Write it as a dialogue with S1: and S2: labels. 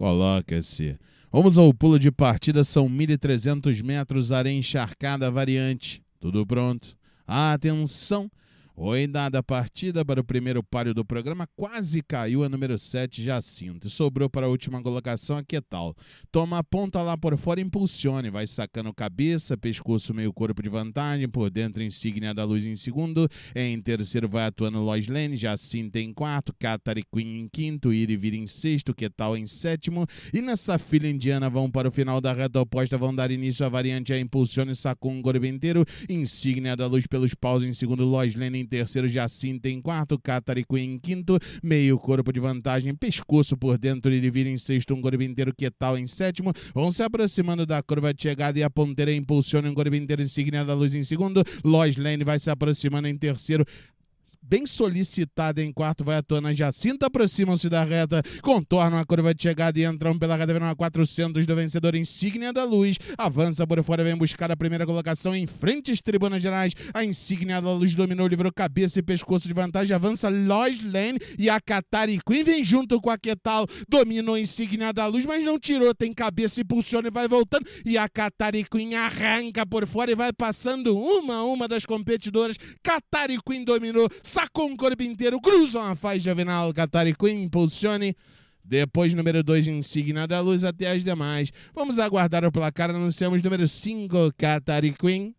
S1: Coloca-se. Vamos ao pulo de partida, são 1.300 metros, areia encharcada, variante. Tudo pronto? Atenção! Oi, dada a partida para o primeiro páreo do programa, quase caiu a número 7, Jacinto. sobrou para a última colocação, a que tal? Toma a ponta lá por fora, impulsione, vai sacando cabeça, pescoço, meio corpo de vantagem, por dentro, insígnia da luz em segundo. Em terceiro vai atuando Lois Lane, Jacinto em quarto, Catari Queen em quinto, vira em sexto, que tal em sétimo. E nessa fila indiana vão para o final da reta oposta, vão dar início à variante a impulsione, sacou um corpo inteiro, insígnia da luz pelos paus em segundo, Lois Lane em terceiro, Jacinta em quarto, Catarico em quinto, meio corpo de vantagem, pescoço por dentro, ele vira em sexto, um Goribe inteiro, Quetal em sétimo, vão se aproximando da curva de chegada e a ponteira impulsiona um Goribe inteiro, Insignia da Luz em segundo, Lois Lane vai se aproximando em terceiro, bem solicitada em quarto vai à tona Jacinta, aproximam-se da reta, contornam a curva de chegada e entram pela reta a 400 do vencedor Insígnia da Luz, avança por fora, vem buscar a primeira colocação em frente às tribunas gerais, a Insígnia da Luz dominou, livrou cabeça e pescoço de vantagem, avança Lois Lane e a Katari Queen vem junto com a Ketal, dominou Insígnia da Luz, mas não tirou, tem cabeça e pulsiona e vai voltando, e a Katari Queen arranca por fora e vai passando uma a uma das competidoras, Katari Queen dominou, sacou um corpo inteiro, cruzam a faixa final, Katari Queen, impulsione. Depois, número 2, Insignia da Luz, até as demais. Vamos aguardar o placar, anunciamos número 5, Katari Queen.